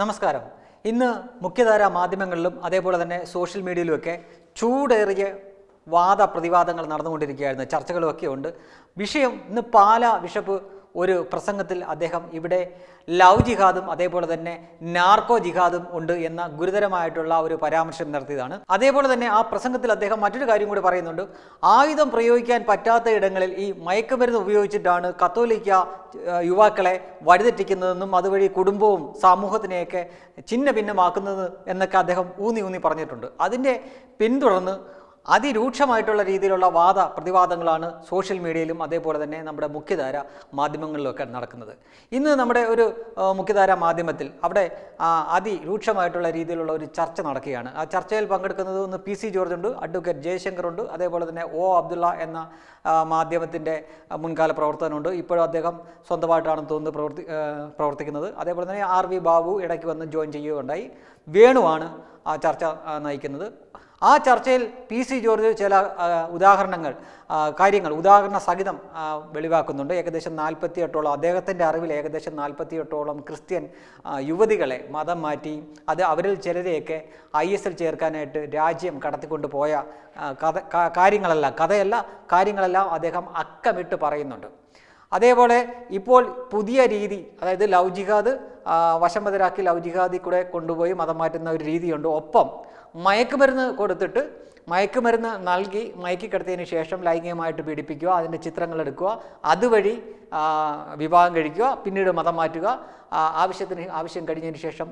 നമസ്കാരം ഇന്ന് മുഖ്യധാര മാധ്യമങ്ങളിലും അതേപോലെ തന്നെ സോഷ്യൽ മീഡിയയിലുമൊക്കെ ചൂടേറിയ വാദ പ്രതിവാദങ്ങൾ നടന്നുകൊണ്ടിരിക്കുകയായിരുന്നു ചർച്ചകളുമൊക്കെ ഉണ്ട് വിഷയം ഇന്ന് പാല ബിഷപ്പ് ഒരു പ്രസംഗത്തിൽ അദ്ദേഹം ഇവിടെ ലവ് ജിഹാദും അതേപോലെ തന്നെ നാർക്കോ ജിഹാദും ഉണ്ട് എന്ന ഗുരുതരമായിട്ടുള്ള ഒരു പരാമർശം നടത്തിയതാണ് അതേപോലെ തന്നെ ആ പ്രസംഗത്തിൽ അദ്ദേഹം മറ്റൊരു കാര്യം കൂടി പറയുന്നുണ്ട് ആയുധം പ്രയോഗിക്കാൻ പറ്റാത്ത ഇടങ്ങളിൽ ഈ മയക്കുമരുന്ന് ഉപയോഗിച്ചിട്ടാണ് കത്തോലിക്ക യുവാക്കളെ വഴിതെറ്റിക്കുന്നതെന്നും അതുവഴി കുടുംബവും സമൂഹത്തിനെയൊക്കെ ചിന്ന ഭിന്നമാക്കുന്നത് എന്നൊക്കെ അദ്ദേഹം ഊന്നി ഊന്നി പറഞ്ഞിട്ടുണ്ട് അതിൻ്റെ പിന്തുടർന്ന് അതിരൂക്ഷമായിട്ടുള്ള രീതിയിലുള്ള വാദ പ്രതിവാദങ്ങളാണ് സോഷ്യൽ മീഡിയയിലും അതേപോലെ തന്നെ നമ്മുടെ മുഖ്യധാര മാധ്യമങ്ങളിലൊക്കെ നടക്കുന്നത് ഇന്ന് നമ്മുടെ ഒരു മുഖ്യധാര മാധ്യമത്തിൽ അവിടെ അതിരൂക്ഷമായിട്ടുള്ള രീതിയിലുള്ള ഒരു ചർച്ച നടക്കുകയാണ് ആ ചർച്ചയിൽ പങ്കെടുക്കുന്നത് ഒന്ന് പി സി ജോർജ് ഉണ്ട് അഡ്വക്കേറ്റ് ജയശങ്കർ ഉണ്ട് അതേപോലെ തന്നെ ഒ അബ്ദുള്ള എന്ന മാധ്യമത്തിൻ്റെ മുൻകാല പ്രവർത്തനമുണ്ട് ഇപ്പോഴും അദ്ദേഹം സ്വന്തമായിട്ടാണ് തോന്നുന്നത് പ്രവർത്തി പ്രവർത്തിക്കുന്നത് അതേപോലെ തന്നെ ആർ വി ബാബു ഇടയ്ക്ക് വന്ന് ജോയിൻ ചെയ്യുകയുണ്ടായി വേണുവാണ് ആ ചർച്ച നയിക്കുന്നത് ആ ചർച്ചയിൽ പി സി ജോർജ് ചില ഉദാഹരണങ്ങൾ കാര്യങ്ങൾ ഉദാഹരണ സഹിതം വെളിവാക്കുന്നുണ്ട് ഏകദേശം നാൽപ്പത്തി എട്ടോളം അദ്ദേഹത്തിൻ്റെ അറിവിൽ ഏകദേശം നാൽപ്പത്തി എട്ടോളം ക്രിസ്ത്യൻ യുവതികളെ മതം മാറ്റി അത് അവരിൽ ചിലരെയൊക്കെ ഐ എസ് എൽ ചേർക്കാനായിട്ട് രാജ്യം കടത്തിക്കൊണ്ട് പോയ കഥ കാര്യങ്ങളല്ല കഥയല്ല കാര്യങ്ങളെല്ലാം അദ്ദേഹം അക്കമിട്ട് പറയുന്നുണ്ട് അതേപോലെ ഇപ്പോൾ പുതിയ രീതി അതായത് ലൗജിഹാദ് ജിഹാദ് ലൗജിഹാദി കൂടെ കൊണ്ടുപോയി മതം മാറ്റുന്ന ഒരു രീതിയുണ്ട് ഒപ്പം മയക്കുമരുന്ന് കൊടുത്തിട്ട് മയക്കുമരുന്ന് നൽകി മയക്കിക്കിടത്തിയതിന് ശേഷം ലൈംഗികമായിട്ട് പീഡിപ്പിക്കുക അതിൻ്റെ ചിത്രങ്ങൾ എടുക്കുക അതുവഴി വിവാഹം കഴിക്കുക പിന്നീട് മതം മാറ്റുക ആവശ്യത്തിന് ആവശ്യം കഴിഞ്ഞതിന് ശേഷം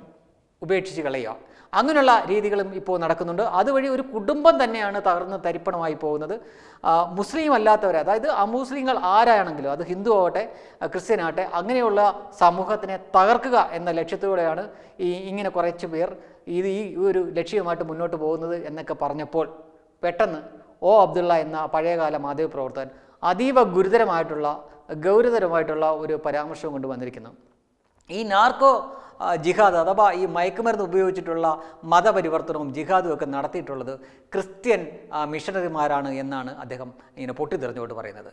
ഉപേക്ഷിച്ച് കളയുക അങ്ങനെയുള്ള രീതികളും ഇപ്പോൾ നടക്കുന്നുണ്ട് അതുവഴി ഒരു കുടുംബം തന്നെയാണ് തകർന്ന് തരിപ്പണമായി പോകുന്നത് മുസ്ലിം അല്ലാത്തവർ അതായത് അമുസ്ലിങ്ങൾ ആരാണെങ്കിലും അത് ഹിന്ദു ആവട്ടെ ക്രിസ്ത്യൻ ആവട്ടെ അങ്ങനെയുള്ള സമൂഹത്തിനെ തകർക്കുക എന്ന ലക്ഷ്യത്തോടെയാണ് ഈ ഇങ്ങനെ കുറച്ച് പേർ ഇത് ഈ ഒരു ലക്ഷ്യവുമായിട്ട് മുന്നോട്ട് പോകുന്നത് എന്നൊക്കെ പറഞ്ഞപ്പോൾ പെട്ടെന്ന് ഒ അബ്ദുള്ള എന്ന പഴയകാല പ്രവർത്തകൻ അതീവ ഗുരുതരമായിട്ടുള്ള ഗൗരതരമായിട്ടുള്ള ഒരു പരാമർശം കൊണ്ട് വന്നിരിക്കുന്നു ഈ നാർക്കോ ജിഹാദ് അഥവാ ഈ മയക്കുമരുന്ന് ഉപയോഗിച്ചിട്ടുള്ള മതപരിവർത്തനവും ജിഹാദും ഒക്കെ നടത്തിയിട്ടുള്ളത് ക്രിസ്ത്യൻ മിഷണറിമാരാണ് എന്നാണ് അദ്ദേഹം ഇങ്ങനെ പൊട്ടിത്തെറിഞ്ഞുകൊണ്ട് പറയുന്നത്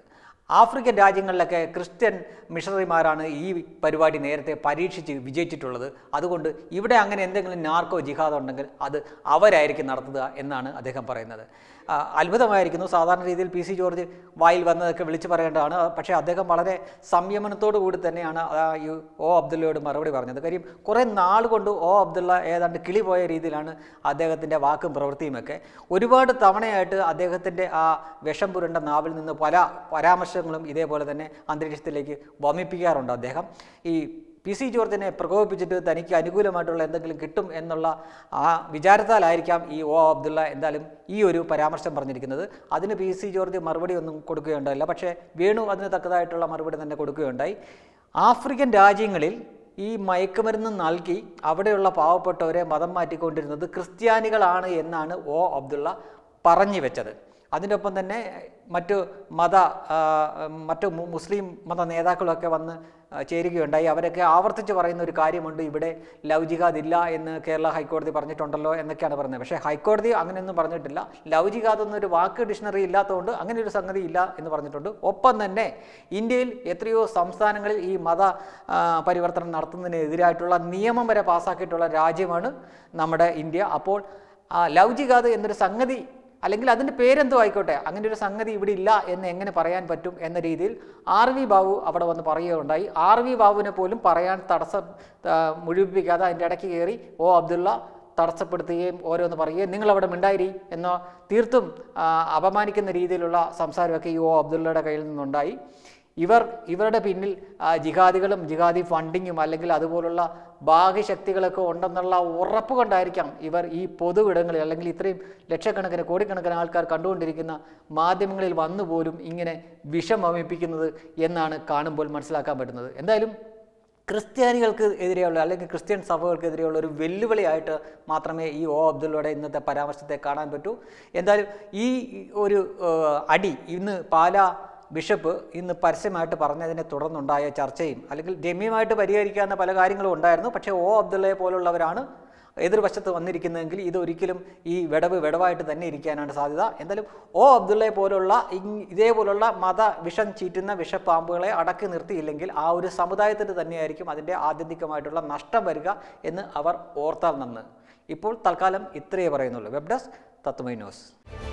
ആഫ്രിക്കൻ രാജ്യങ്ങളിലൊക്കെ ക്രിസ്ത്യൻ മിഷണറിമാരാണ് ഈ പരിപാടി നേരത്തെ പരീക്ഷിച്ച് വിജയിച്ചിട്ടുള്ളത് അതുകൊണ്ട് ഇവിടെ അങ്ങനെ എന്തെങ്കിലും നാർക്കോ ജിഹാദ് ഉണ്ടെങ്കിൽ അത് അവരായിരിക്കും നടത്തുക എന്നാണ് അദ്ദേഹം പറയുന്നത് അത്ഭുതമായിരിക്കുന്നു സാധാരണ രീതിയിൽ പി സി ജോർജ് വായിൽ വന്നതൊക്കെ വിളിച്ചു പറയേണ്ടതാണ് പക്ഷേ അദ്ദേഹം വളരെ സംയമനത്തോടു കൂടി തന്നെയാണ് ഈ ഒ അബ്ദുള്ളയോട് മറുപടി പറഞ്ഞത് കാര്യം കുറേ നാൾ കൊണ്ട് ഓ അബ്ദുള്ള ഏതാണ്ട് കിളി പോയ രീതിയിലാണ് അദ്ദേഹത്തിൻ്റെ വാക്കും പ്രവൃത്തിയുമൊക്കെ ഒരുപാട് തവണയായിട്ട് അദ്ദേഹത്തിൻ്റെ ആ വിഷം പുരണ്ട നാവിൽ നിന്ന് പല പരാമർശങ്ങളും ഇതേപോലെ തന്നെ അന്തരീക്ഷത്തിലേക്ക് വമിപ്പിക്കാറുണ്ട് അദ്ദേഹം ഈ പി സി ജോർജിനെ പ്രകോപിപ്പിച്ചിട്ട് തനിക്ക് അനുകൂലമായിട്ടുള്ള എന്തെങ്കിലും കിട്ടും എന്നുള്ള ആ വിചാരത്താലായിരിക്കാം ഈ ഒ അബ്ദുള്ള എന്തായാലും ഈ ഒരു പരാമർശം പറഞ്ഞിരിക്കുന്നത് അതിന് പി സി ജോർജ് മറുപടി ഒന്നും കൊടുക്കുകയുണ്ടായില്ല പക്ഷേ വേണു അതിന് തക്കതായിട്ടുള്ള മറുപടി തന്നെ കൊടുക്കുകയുണ്ടായി ആഫ്രിക്കൻ രാജ്യങ്ങളിൽ ഈ മയക്കുമരുന്ന് നൽകി അവിടെയുള്ള പാവപ്പെട്ടവരെ മതം മാറ്റിക്കൊണ്ടിരുന്നത് ക്രിസ്ത്യാനികളാണ് എന്നാണ് ഒ അബ്ദുള്ള പറഞ്ഞു വെച്ചത് അതിൻ്റെ ഒപ്പം തന്നെ മറ്റു മത മറ്റു മുസ്ലിം മത നേതാക്കളൊക്കെ വന്ന് ചേരുകയുണ്ടായി അവരൊക്കെ ആവർത്തിച്ച് പറയുന്ന ഒരു കാര്യമുണ്ട് ഇവിടെ ലവ് ജിഹാദ് ഇല്ല എന്ന് കേരള ഹൈക്കോടതി പറഞ്ഞിട്ടുണ്ടല്ലോ എന്നൊക്കെയാണ് പറയുന്നത് പക്ഷേ ഹൈക്കോടതി അങ്ങനെയൊന്നും പറഞ്ഞിട്ടില്ല ലവ് ജിഹാദ് എന്നൊരു വാക്ക് ഡിക്ഷണറി ഇല്ലാത്തതുകൊണ്ട് അങ്ങനെ ഒരു സംഗതി ഇല്ല എന്ന് പറഞ്ഞിട്ടുണ്ട് ഒപ്പം തന്നെ ഇന്ത്യയിൽ എത്രയോ സംസ്ഥാനങ്ങളിൽ ഈ മത പരിവർത്തനം നടത്തുന്നതിനെതിരായിട്ടുള്ള നിയമം വരെ പാസ്സാക്കിയിട്ടുള്ള രാജ്യമാണ് നമ്മുടെ ഇന്ത്യ അപ്പോൾ ലവ് എന്നൊരു സംഗതി അല്ലെങ്കിൽ അതിൻ്റെ പേരെന്തോ ആയിക്കോട്ടെ അങ്ങനെ ഒരു സംഗതി ഇവിടെ ഇല്ല എന്ന് എങ്ങനെ പറയാൻ പറ്റും എന്ന രീതിയിൽ ആർ വി ബാബു അവിടെ വന്ന് പറയുകയുണ്ടായി ആർ വി ബാബുവിനെ പോലും പറയാൻ തടസ്സം മുഴുവിപ്പിക്കാതെ അതിൻ്റെ ഇടയ്ക്ക് കയറി ഓ അബ്ദുള്ള തടസ്സപ്പെടുത്തുകയും ഓരോന്ന് പറയുകയും നിങ്ങളവിടെ മിണ്ടായിരി എന്ന തീർത്തും അപമാനിക്കുന്ന രീതിയിലുള്ള സംസാരമൊക്കെ ഈ ഓ അബ്ദുള്ളയുടെ കയ്യിൽ നിന്നുണ്ടായി ഇവർ ഇവരുടെ പിന്നിൽ ജിഹാദികളും ജിഹാദി ഫണ്ടിങ്ങും അല്ലെങ്കിൽ അതുപോലുള്ള ബാഹ്യശക്തികളൊക്കെ ഉണ്ടെന്നുള്ള ഉറപ്പ് കൊണ്ടായിരിക്കാം ഇവർ ഈ പൊതു ഇടങ്ങളിൽ അല്ലെങ്കിൽ ഇത്രയും ലക്ഷക്കണക്കിന് കോടിക്കണക്കിന് ആൾക്കാർ കണ്ടുകൊണ്ടിരിക്കുന്ന മാധ്യമങ്ങളിൽ വന്നുപോലും ഇങ്ങനെ വിഷം വമിപ്പിക്കുന്നത് എന്നാണ് കാണുമ്പോൾ മനസ്സിലാക്കാൻ പറ്റുന്നത് എന്തായാലും ക്രിസ്ത്യാനികൾക്ക് എതിരെയുള്ള അല്ലെങ്കിൽ ക്രിസ്ത്യൻ എതിരെയുള്ള ഒരു വെല്ലുവിളിയായിട്ട് മാത്രമേ ഈ ഒ അബ്ദുള്ളയുടെ ഇന്നത്തെ പരാമർശത്തെ കാണാൻ പറ്റൂ എന്തായാലും ഈ ഒരു അടി ഇന്ന് പാലാ ബിഷപ്പ് ഇന്ന് പരസ്യമായിട്ട് പറഞ്ഞതിനെ തുടർന്നുണ്ടായ ചർച്ചയും അല്ലെങ്കിൽ രമ്യമായിട്ട് പരിഹരിക്കാവുന്ന പല കാര്യങ്ങളും ഉണ്ടായിരുന്നു പക്ഷേ ഒ അബ്ദുള്ളയെ പോലുള്ളവരാണ് എതിർവശത്ത് വന്നിരിക്കുന്നതെങ്കിൽ ഇതൊരിക്കലും ഈ വിടവ് വിടവായിട്ട് തന്നെ ഇരിക്കാനാണ് സാധ്യത എന്തായാലും ഓ അബ്ദുള്ളയെ പോലുള്ള ഇതേപോലുള്ള മത വിഷം ചീറ്റുന്ന വിഷപ്പാമ്പുകളെ അടക്കി നിർത്തിയില്ലെങ്കിൽ ആ ഒരു സമുദായത്തിന് തന്നെയായിരിക്കും അതിൻ്റെ ആത്യന്തികമായിട്ടുള്ള നഷ്ടം വരിക എന്ന് അവർ ഓർത്താൽ നന്ന് ഇപ്പോൾ തൽക്കാലം ഇത്രയേ പറയുന്നുള്ളൂ വെബ് ഡെസ്ക് തത്വമൈ ന്യൂസ്